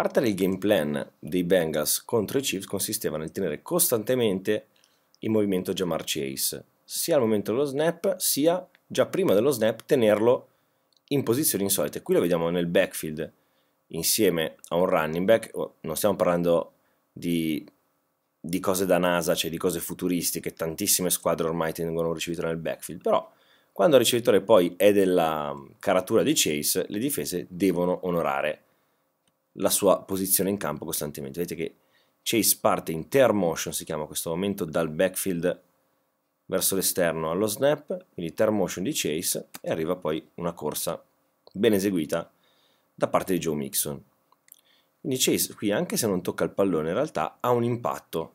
parte del game plan dei Bengals contro i Chiefs consisteva nel tenere costantemente in movimento Jamar Chase, sia al momento dello snap, sia già prima dello snap tenerlo in posizioni insolite. Qui lo vediamo nel backfield insieme a un running back, oh, non stiamo parlando di, di cose da NASA, cioè di cose futuristiche, tantissime squadre ormai tengono un ricevitore nel backfield, però quando il ricevitore poi è della caratura di Chase, le difese devono onorare la sua posizione in campo costantemente. Vedete che Chase parte in tear motion, si chiama questo momento, dal backfield verso l'esterno allo snap, quindi tear motion di Chase e arriva poi una corsa ben eseguita da parte di Joe Mixon. Quindi Chase qui, anche se non tocca il pallone, in realtà ha un impatto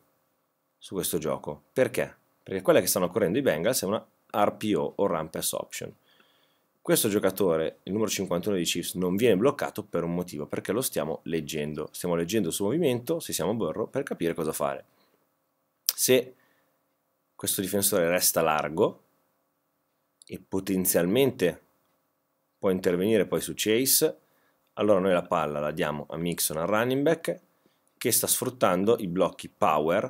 su questo gioco. Perché? Perché quella che stanno correndo i Bengals è una RPO o Run Pass Option. Questo giocatore, il numero 51 di Chiefs, non viene bloccato per un motivo, perché lo stiamo leggendo. Stiamo leggendo il suo movimento, se siamo burro, per capire cosa fare. Se questo difensore resta largo e potenzialmente può intervenire poi su Chase, allora noi la palla la diamo a Mixon al running back che sta sfruttando i blocchi power,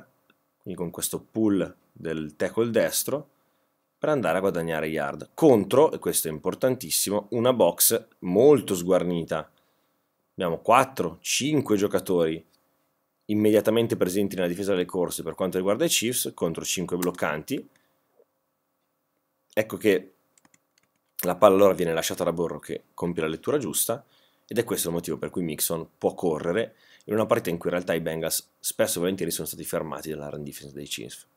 quindi con questo pull del tackle destro, per andare a guadagnare yard. Contro, e questo è importantissimo, una box molto sguarnita. Abbiamo 4-5 giocatori immediatamente presenti nella difesa delle corse per quanto riguarda i Chiefs contro 5 bloccanti. Ecco che la palla allora viene lasciata da Borro che compie la lettura giusta ed è questo il motivo per cui Mixon può correre in una partita in cui in realtà i Bengals spesso e volentieri sono stati fermati dalla run defense dei Chiefs.